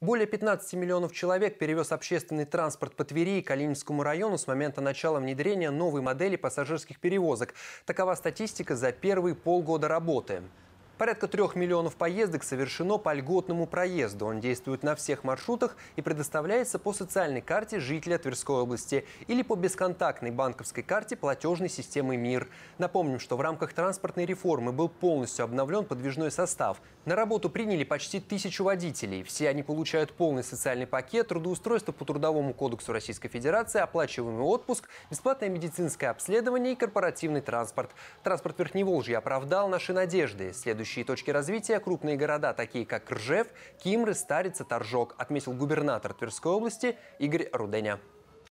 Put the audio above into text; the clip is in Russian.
Более 15 миллионов человек перевез общественный транспорт по Твери и Калининскому району с момента начала внедрения новой модели пассажирских перевозок. Такова статистика за первые полгода работы. Порядка трех миллионов поездок совершено по льготному проезду. Он действует на всех маршрутах и предоставляется по социальной карте жителя Тверской области или по бесконтактной банковской карте платежной системы МИР. Напомним, что в рамках транспортной реформы был полностью обновлен подвижной состав. На работу приняли почти тысячу водителей. Все они получают полный социальный пакет, трудоустройство по Трудовому кодексу Российской Федерации, оплачиваемый отпуск, бесплатное медицинское обследование и корпоративный транспорт. Транспорт Верхневолжья оправдал наши надежды. Следующий будущие точки развития крупные города, такие как Ржев, Кимры, Старица, Торжок, отметил губернатор Тверской области Игорь Руденя.